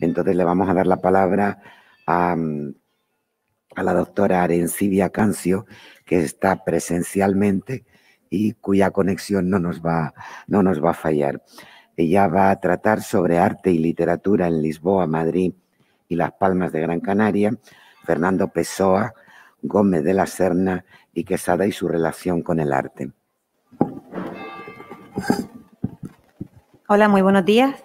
Entonces le vamos a dar la palabra mm, a, la doctora Arencibia Cancio, que está presencialmente y cuya conexión no nos va, no nos va a fallar. Ella va a tratar sobre arte y literatura en Lisboa, Madrid y Las Palmas de Gran Canaria, Fernando Pessoa, Gómez de la Serna y Quesada y su relación con el arte. Hola, muy buenos días.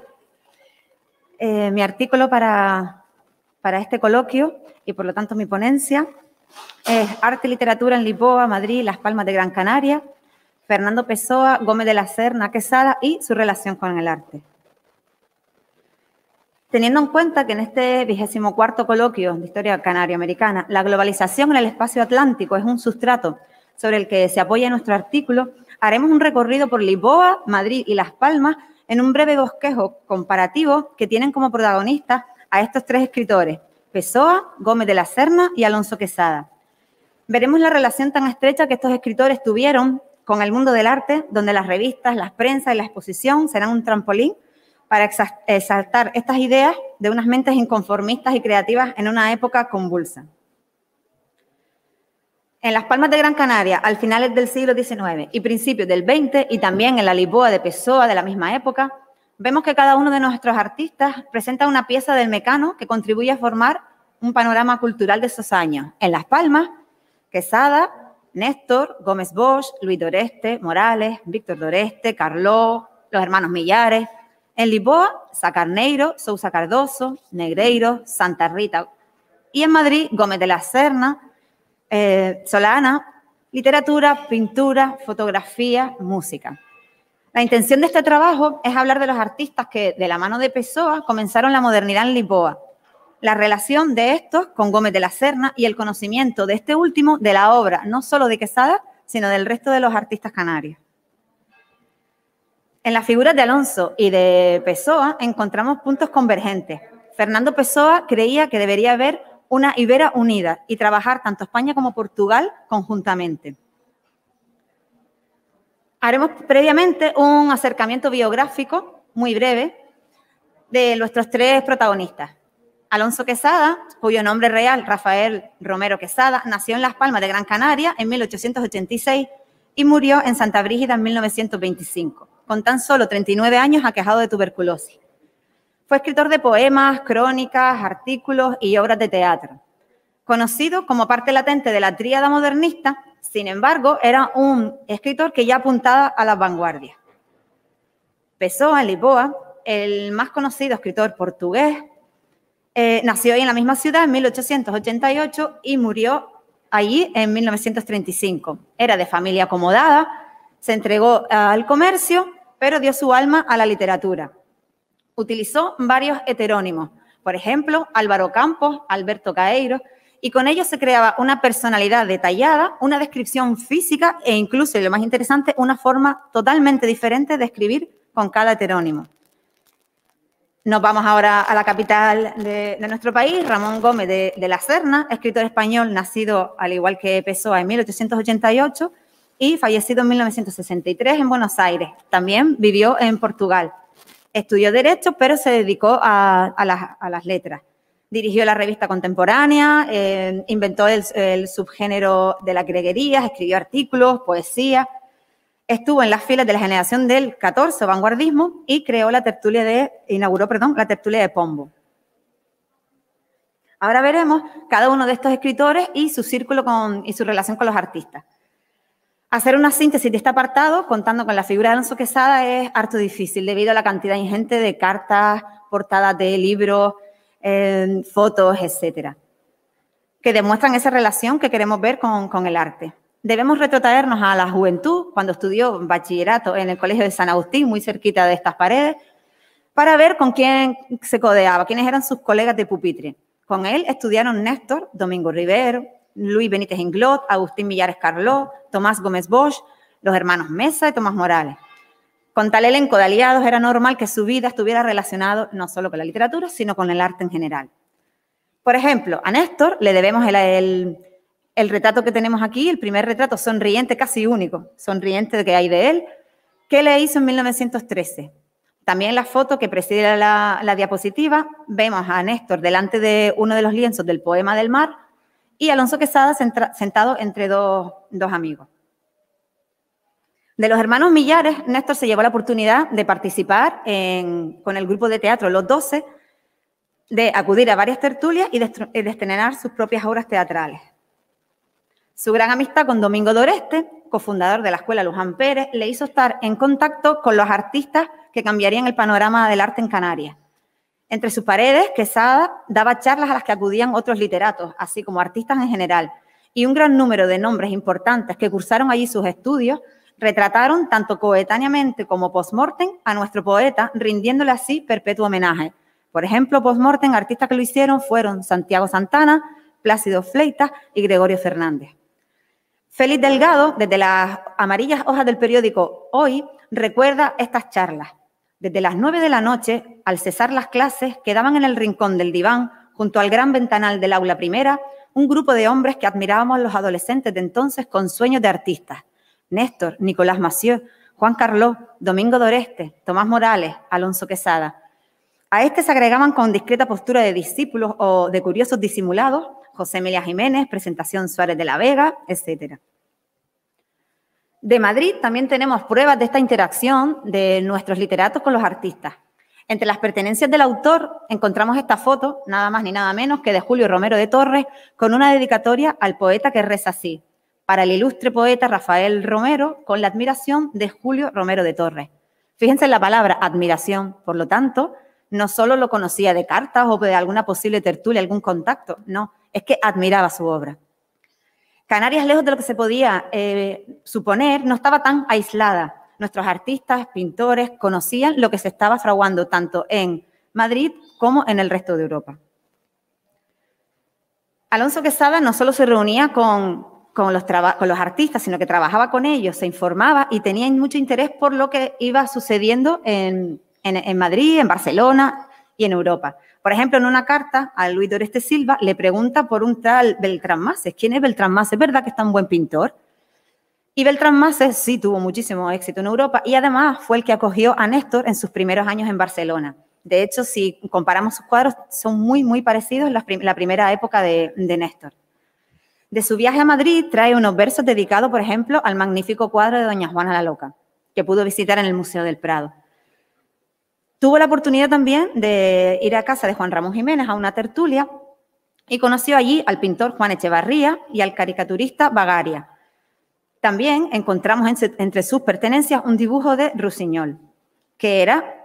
Eh, mi artículo para, este coloquio y por lo tanto mi ponencia es Arte y Literatura en Lisboa, Madrid, Las Palmas de Gran Canaria, Fernando Pessoa, Gómez de la Serna, Quesada y su relación con el arte. Teniendo en cuenta que en este vigésimo cuarto coloquio de historia canaria americana, la globalización en el espacio atlántico es un sustrato sobre el que se apoya nuestro artículo, haremos un recorrido por Lisboa, Madrid y Las Palmas en un breve bosquejo comparativo que tienen como protagonistas a estos tres escritores, Pessoa, Gómez de la Serna y Alonso Quesada. Veremos la relación tan estrecha que estos escritores tuvieron con el mundo del arte, donde las revistas, las prensas y la exposición serán un trampolín para exaltar estas ideas de unas mentes inconformistas y creativas en una época convulsa en las Palmas de Gran Canaria al finales del siglo XIX y principios del XX y también en la Lisboa de Pessoa de la misma época, vemos que cada uno de nuestros artistas presenta una pieza del mecano que contribuye a formar un panorama cultural de esos años. En Las Palmas, Quesada, Néstor, Gómez Bosch, Luis Doreste, Morales, Víctor Doreste, Carló, los hermanos Millares. En Lisboa, Sacarneiro, Sousa Cardoso, Negreiro, Santa Rita. Y en Madrid, Gómez de la Serna, eh, Solana, literatura, pintura, fotografía, música. La intención de este trabajo es hablar de los artistas que, de la mano de Pessoa, comenzaron la modernidad en Lisboa, la relación de estos con Gómez de la Serna y el conocimiento de este último de la obra, no solo de Quesada, sino del resto de los artistas canarios. En las figuras de Alonso y de Pessoa encontramos puntos convergentes. Fernando Pessoa creía que debería haber una Ibera unida y trabajar tanto España como Portugal conjuntamente. Haremos previamente un acercamiento biográfico muy breve de nuestros tres protagonistas. Alonso Quesada, cuyo nombre real, Rafael Romero Quesada, nació en Las Palmas de Gran Canaria en 1886 y murió en Santa Brígida en 1925. Con tan solo 39 años aquejado de tuberculosis. Fue escritor de poemas, crónicas, artículos y obras de teatro. Conocido como parte latente de la tríada modernista, sin embargo, era un escritor que ya apuntaba a las vanguardias. Pessoa, Lisboa, el más conocido escritor portugués, eh, nació en la misma ciudad en 1888 y murió allí en 1935. Era de familia acomodada, se entregó al comercio, pero dio su alma a la literatura. Utilizó varios heterónimos, por ejemplo, Álvaro Campos, Alberto Caeiro, y con ellos se creaba una personalidad detallada, una descripción física e incluso, lo más interesante, una forma totalmente diferente de escribir con cada heterónimo. Nos vamos ahora a la capital de, nuestro país, Ramón Gómez de, de, la Serna, escritor español nacido al igual que Pessoa en 1888 y fallecido en 1963 en Buenos Aires. También vivió en Portugal. Estudió Derecho, pero se dedicó a, las, letras. Dirigió la revista contemporánea, eh, inventó el, subgénero de la greguería, escribió artículos, poesía. Estuvo en las filas de la generación del 14, vanguardismo, y creó la tertulia de, inauguró, perdón, la tertulia de Pombo. Ahora veremos cada uno de estos escritores y su círculo y su relación con los artistas. Hacer una síntesis de este apartado, contando con la figura de Alonso Quesada, es harto difícil debido a la cantidad ingente de cartas, portadas de libros, em, fotos, etcétera, que demuestran esa relación que queremos ver con, con el arte. Debemos retrotraernos a la juventud, cuando estudió bachillerato en el Colegio de San Agustín, muy cerquita de estas paredes, para ver con quién se codeaba, quiénes eran sus colegas de pupitre. Con él estudiaron Néstor, Domingo Rivero, Luis Benítez Inglot, Agustín Millares Carló, Tomás Gómez Bosch, los hermanos Mesa y Tomás Morales. Con tal elenco de aliados era normal que su vida estuviera relacionada no solo con la literatura, sino con el arte en general. Por ejemplo, a Néstor le debemos el, retrato que tenemos aquí, el primer retrato sonriente, casi único, sonriente que hay de él, que le hizo en 1913. También la foto que preside la, la diapositiva, vemos a Néstor delante de uno de los lienzos del poema del mar, y Alonso Quesada sentado entre dos, amigos. De los hermanos Millares, Néstor se llevó la oportunidad de participar con el grupo de teatro Los Doce, de acudir a varias tertulias y de estrenar sus propias obras teatrales. Su gran amistad con Domingo Doreste, cofundador de la Escuela Luján Pérez, le hizo estar en contacto con los artistas que cambiarían el panorama del arte en Canarias. Entre sus paredes, Quesada daba charlas a las que acudían otros literatos, así como artistas en general, y un gran número de nombres importantes que cursaron allí sus estudios retrataron tanto coetáneamente como postmortem a nuestro poeta, rindiéndole así perpetuo homenaje. Por ejemplo, postmortem, artistas que lo hicieron fueron Santiago Santana, Plácido Fleita y Gregorio Fernández. Félix Delgado, desde las amarillas hojas del periódico Hoy, recuerda estas charlas. Desde las nueve de la noche, al cesar las clases, quedaban en el rincón del diván, junto al gran ventanal del aula primera, un grupo de hombres que admirábamos los adolescentes de entonces con sueños de artistas. Néstor, Nicolás Massieu, Juan Carlos, Domingo Doreste, Tomás Morales, Alonso Quesada. A este se agregaban con discreta postura de discípulos o de curiosos disimulados, José Emilia Jiménez, Presentación Suárez de la Vega, etcétera de Madrid también tenemos pruebas de esta interacción de nuestros literatos con los artistas. Entre las pertenencias del autor encontramos esta foto, nada más ni nada menos que de Julio Romero de Torres, con una dedicatoria al poeta que reza así, para el ilustre poeta Rafael Romero, con la admiración de Julio Romero de Torres. Fíjense en la palabra admiración, por lo tanto, no solo lo conocía de cartas o de alguna posible tertulia, algún contacto, no, es que admiraba su obra. Canarias, lejos de lo que se podía eh, suponer, no estaba tan aislada. Nuestros artistas, pintores, conocían lo que se estaba fraguando tanto en Madrid como en el resto de Europa. Alonso Quesada no solo se reunía con, los artistas, sino que trabajaba con ellos, se informaba y tenía mucho interés por lo que iba sucediendo en Madrid, en Barcelona y en Europa. Por ejemplo, en una carta a Luis Doreste Silva le pregunta por un tal Beltrán Mases. ¿Quién es Beltrán Es ¿Verdad que es un buen pintor? Y Beltrán Mases sí tuvo muchísimo éxito en Europa y además fue el que acogió a Néstor en sus primeros años en Barcelona. De hecho, si comparamos sus cuadros, son muy, muy parecidos a la primera época de, de, Néstor. De su viaje a Madrid trae unos versos dedicados, por ejemplo, al magnífico cuadro de Doña Juana la Loca, que pudo visitar en el Museo del Prado. Tuvo la oportunidad también de ir a casa de Juan Ramón Jiménez a una tertulia y conoció allí al pintor Juan Echevarría y al caricaturista Bagaria. También encontramos entre sus pertenencias un dibujo de Rusiñol, que era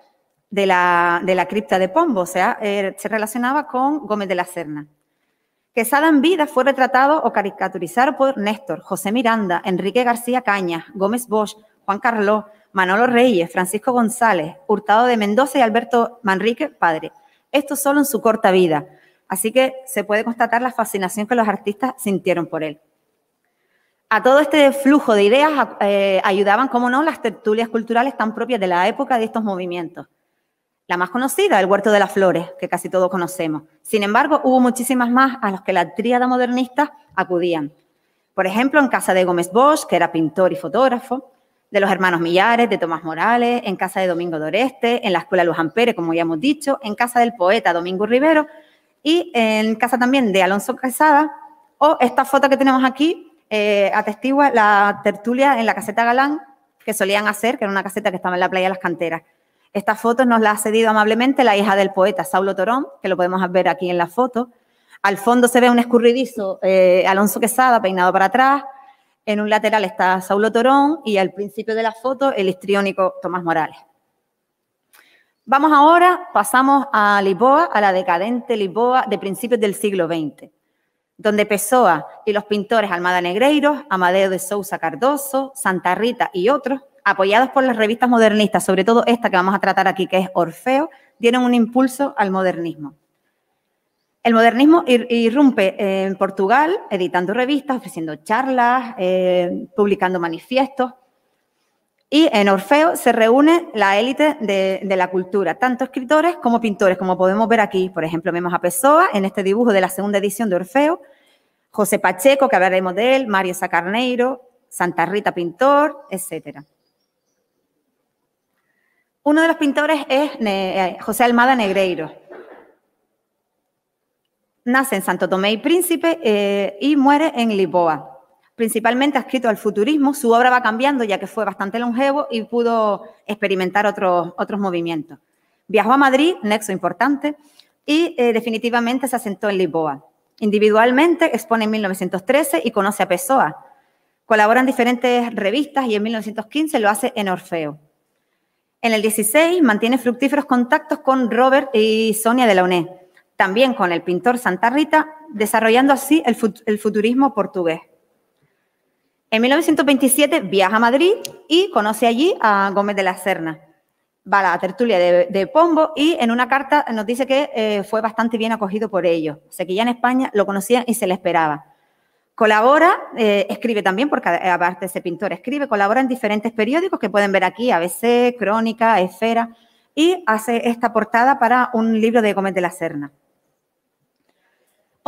de la, cripta de Pombo, o sea, er, se relacionaba con Gómez de la Serna. Quesada en vida fue retratado o caricaturizado por Néstor, José Miranda, Enrique García Cañas, Gómez Bosch, Juan Carlos, Manolo Reyes, Francisco González, Hurtado de Mendoza y Alberto Manrique, padre. Esto solo en su corta vida. Así que se puede constatar la fascinación que los artistas sintieron por él. A todo este flujo de ideas eh, ayudaban, como no, las tertulias culturales tan propias de la época de estos movimientos. La más conocida, el Huerto de las Flores, que casi todos conocemos. Sin embargo, hubo muchísimas más a las que la tríada modernista acudían. Por ejemplo, en casa de Gómez Bosch, que era pintor y fotógrafo, de los hermanos Millares, de Tomás Morales, en casa de Domingo Doreste, en la Escuela Luján Pérez, como ya hemos dicho, en casa del poeta Domingo Rivero y en casa también de Alonso Quesada. O esta foto que tenemos aquí eh, atestigua la tertulia en la caseta Galán que solían hacer, que era una caseta que estaba en la playa de las canteras. Esta foto nos la ha cedido amablemente la hija del poeta Saulo Torón, que lo podemos ver aquí en la foto. Al fondo se ve un escurridizo eh, Alonso Quesada peinado para atrás, en un lateral está Saulo Torón y al principio de la foto el histriónico Tomás Morales. Vamos ahora, pasamos a Lisboa, a la decadente Lisboa de principios del siglo XX, donde Pessoa y los pintores Almada Negreiros, Amadeo de Sousa Cardoso, Santa Rita y otros, apoyados por las revistas modernistas, sobre todo esta que vamos a tratar aquí, que es Orfeo, dieron un impulso al modernismo. El modernismo irrumpe en Portugal, editando revistas, ofreciendo charlas, eh, publicando manifiestos. Y en Orfeo se reúne la élite de, la cultura, tanto escritores como pintores, como podemos ver aquí. Por ejemplo, vemos a Pessoa en este dibujo de la segunda edición de Orfeo, José Pacheco, que hablaremos de él, Mario Sacarneiro, Santa Rita Pintor, etc. Uno de los pintores es eh, José Almada Negreiro Nace en Santo Tomé y Príncipe eh, y muere en Lisboa. Principalmente escrito al futurismo, su obra va cambiando ya que fue bastante longevo y pudo experimentar otros, otros movimientos. Viajó a Madrid, nexo importante, y eh, definitivamente se asentó en Lisboa. Individualmente expone en 1913 y conoce a Pessoa. Colabora en diferentes revistas y en 1915 lo hace en Orfeo. En el 16 mantiene fructíferos contactos con Robert y Sonia de la UNED también con el pintor Santa Rita, desarrollando así el, futurismo portugués. En 1927 viaja a Madrid y conoce allí a Gómez de la Serna. Va a la tertulia de, Pombo y en una carta nos dice que eh, fue bastante bien acogido por ellos. O sea que ya en España lo conocían y se le esperaba. Colabora, eh, escribe también, porque aparte ese pintor escribe, colabora en diferentes periódicos que pueden ver aquí, ABC, Crónica, Esfera, y hace esta portada para un libro de Gómez de la Serna.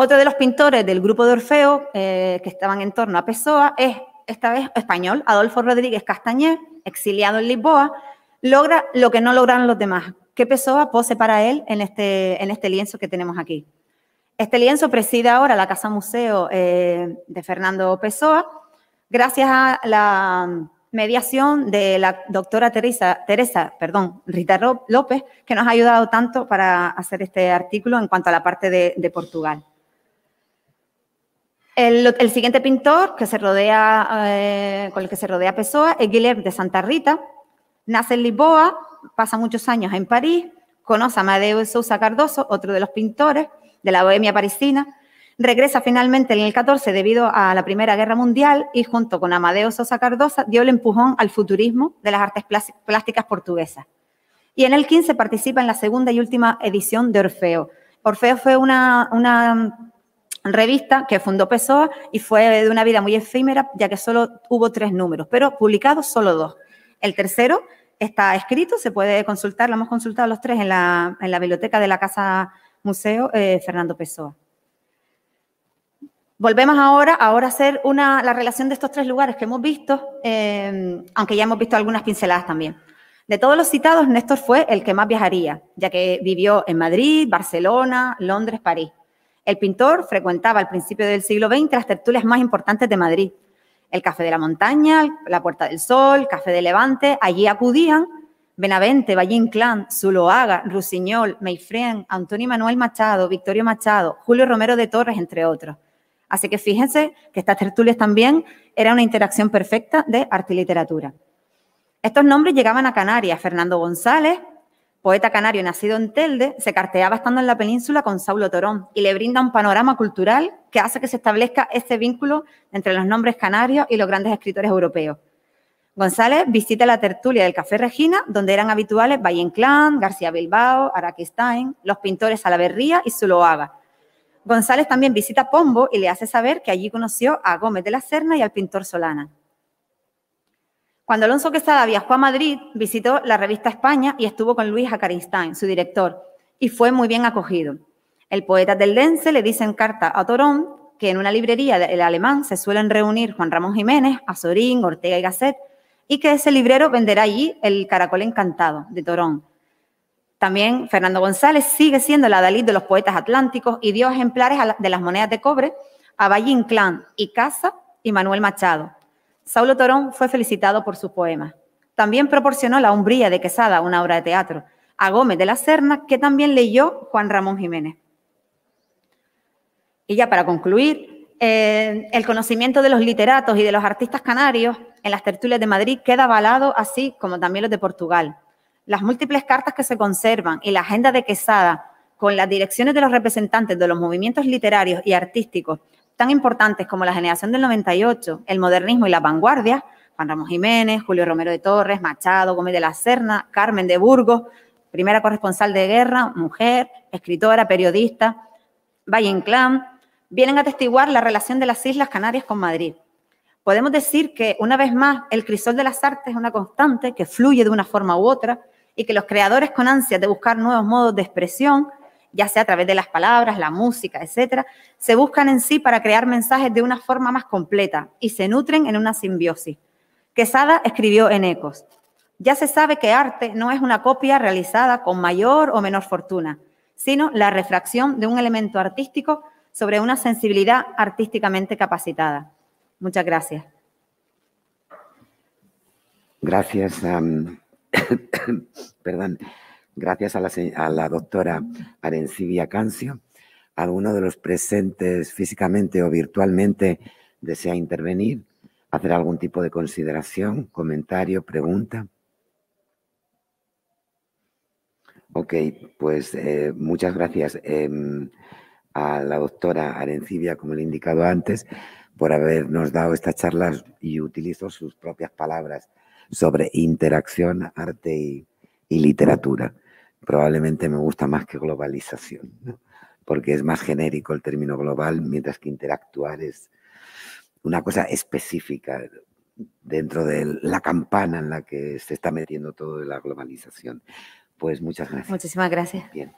Otro de los pintores del grupo de Orfeo, eh, que estaban en torno a Pessoa, es, esta vez, español, Adolfo Rodríguez Castañer, exiliado en Lisboa, logra lo que no lograron los demás. Que Pessoa pose para él en este, en este lienzo que tenemos aquí. Este lienzo preside ahora la Casa Museo eh, de Fernando Pessoa, gracias a la mediación de la doctora Teresa, Teresa perdón, Rita López, que nos ha ayudado tanto para hacer este artículo en cuanto a la parte de Portugal. El, siguiente pintor que se rodea, eh, con el que se rodea Pessoa es Guillermo de Santa Rita. Nace en Lisboa, pasa muchos años en París, conoce a Amadeo Sousa Cardoso, otro de los pintores de la bohemia parisina. Regresa finalmente en el 14 debido a la Primera Guerra Mundial y junto con Amadeo Sousa Cardoso dio el empujón al futurismo de las artes plásticas portuguesas. Y en el 15 participa en la segunda y última edición de Orfeo. Orfeo fue una revista que fundó Pessoa y fue de una vida muy efímera, ya que solo hubo tres números, pero publicados solo dos. El tercero está escrito, se puede consultar, lo hemos consultado los tres en la, en la biblioteca de la Casa Museo eh, Fernando Pessoa. Volvemos ahora, ahora a hacer una, la relación de estos tres lugares que hemos visto, eh, aunque ya hemos visto algunas pinceladas también. De todos los citados, Néstor fue el que más viajaría, ya que vivió en Madrid, Barcelona, Londres, París. El pintor frecuentaba al principio del siglo XX las tertulias más importantes de Madrid, el Café de la Montaña, la Puerta del Sol, Café de Levante. Allí acudían Benavente, Valle Inclán, Zuloaga, Rusiñol, Meifrén, Antonio Manuel Machado, Victorio Machado, Julio Romero de Torres, entre otros. Así que fíjense que estas tertulias también eran una interacción perfecta de arte y literatura. Estos nombres llegaban a Canarias, Fernando González, poeta canario nacido en Telde, se carteaba estando en la península con Saulo Torón y le brinda un panorama cultural que hace que se establezca este vínculo entre los nombres canarios y los grandes escritores europeos. González visita la tertulia del Café Regina, donde eran habituales Valle Inclán, García Bilbao, Araquistain, los pintores Salaverría y Zuloaga. González también visita Pombo y le hace saber que allí conoció a Gómez de la Serna y al pintor Solana. Cuando Alonso Quesada viajó a Madrid, visitó la revista España y estuvo con Luis Akarinstein, su director, y fue muy bien acogido. El poeta del Dense le dice en carta a Torón que en una librería del alemán se suelen reunir Juan Ramón Jiménez, Azorín, Ortega y Gasset, y que ese librero venderá allí El Caracol Encantado de Torón. También Fernando González sigue siendo la Dalí de los poetas atlánticos y dio ejemplares de las monedas de cobre a Valle Inclán y Casa y Manuel Machado. Saulo Torón fue felicitado por su poema. También proporcionó La Umbría de Quesada, una obra de teatro, a Gómez de la Serna, que también leyó Juan Ramón Jiménez. Y ya para concluir, el conocimiento de los literatos y de los artistas canarios en las tertulias de Madrid queda avalado, así como también los de Portugal. Las múltiples cartas que se conservan y la agenda de Quesada, con las direcciones de los representantes de los movimientos literarios y artísticos tan importantes como la generación del 98, el modernismo y la vanguardia, Juan Ramos Jiménez, Julio Romero de Torres, Machado, Gómez de la Serna, Carmen de Burgos, primera corresponsal de guerra, mujer, escritora, periodista, Valle Inclán, vienen a atestiguar la relación de las Islas Canarias con Madrid. Podemos decir que, una vez más, el crisol de las artes es una constante que fluye de una forma u otra y que los creadores con ansias de buscar nuevos modos de expresión ya sea a través de las palabras, la música, etcétera, se buscan en sí para crear mensajes de una forma más completa y se nutren en una simbiosis. Quesada escribió en Ecos: Ya se sabe que arte no es una copia realizada con mayor o menor fortuna, sino la refracción de un elemento artístico sobre una sensibilidad artísticamente capacitada. Muchas gracias. Gracias. perdón gracias a la, doctora mm. Arencibia Cancio, alguno de los presentes físicamente o virtualmente desea intervenir, hacer algún tipo de consideración, comentario, pregunta. Ok, pues eh, muchas gracias em, a la doctora Arencibia, como le he indicado antes, por habernos dado estas charlas y utilizo sus propias palabras sobre interacción, arte y, y literatura. Probablemente me gusta más que globalización, porque es más genérico el término global, mientras que interactuar es una cosa específica dentro de la campana en la que se está metiendo todo de la globalización. Pues muchas gracias. Muchísimas gracias. Bien.